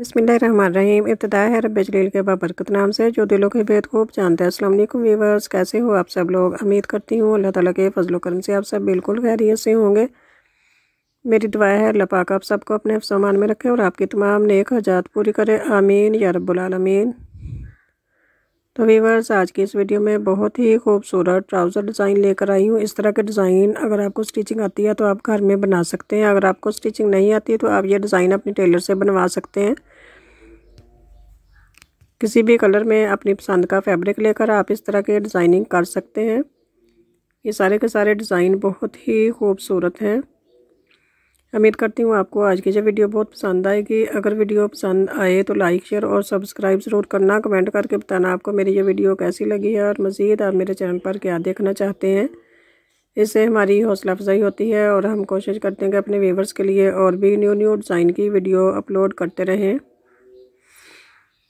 बसमिलीम इब्तदा है रब जलील के बाबरकत नाम से जो दिलों के भेद खूब जानते हैं असलम व्यवर्स वीवर्स कैसे हो आप सब लोग उम्मीद करती हूँ अल्लाह ताला के फजल करम से आप सब बिल्कुल खैरियत से होंगे मेरी दुआ है अल्लाह पाक आप सबको अपने सामान में रखें और आपकी तमाम नेक हजात पूरी करें आमीन या रबालमीन तो वीवर्स आज की इस वीडियो में बहुत ही खूबसूरत ट्राउज़र डिज़ाइन लेकर आई हूँ इस तरह के डिज़ाइन अगर आपको स्टिचिंग आती है तो आप घर में बना सकते हैं अगर आपको स्टिचिंग नहीं आती है तो आप ये डिज़ाइन अपने टेलर से बनवा सकते हैं किसी भी कलर में अपनी पसंद का फैब्रिक लेकर आप इस तरह के डिज़ाइनिंग कर सकते हैं ये सारे के सारे डिज़ाइन बहुत ही खूबसूरत हैं उम्मीद करती हूँ आपको आज की जो वीडियो बहुत पसंद आएगी अगर वीडियो पसंद आए तो लाइक शेयर और सब्सक्राइब ज़रूर करना कमेंट करके बताना आपको मेरी ये वीडियो कैसी लगी है और मज़ीद आप मेरे चैनल पर क्या देखना चाहते हैं इससे हमारी हौसला अफजाई होती है और हम कोशिश करते हैं कि अपने व्यूवर्स के लिए और भी न्यू न्यू डिज़ाइन की वीडियो अपलोड करते रहें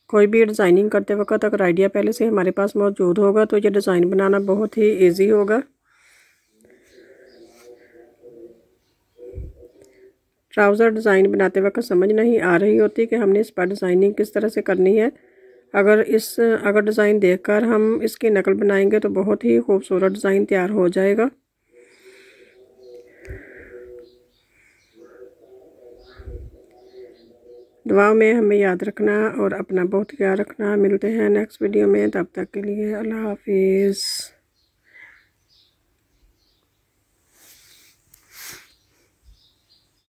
कोई भी डिज़ाइनिंग करते वक्त अगर आइडिया पहले से हमारे पास मौजूद होगा तो ये डिज़ाइन बनाना बहुत ही ईजी होगा ट्राउज़र डिज़ाइन बनाते वक्त समझ नहीं आ रही होती कि हमने इस पर डिज़ाइनिंग किस तरह से करनी है अगर इस अगर डिज़ाइन देखकर हम इसकी नकल बनाएंगे तो बहुत ही खूबसूरत डिज़ाइन तैयार हो जाएगा दुआ में हमें याद रखना और अपना बहुत ख्याल रखना मिलते हैं नेक्स्ट वीडियो में तब तक के लिए अल्लाह हाफिज़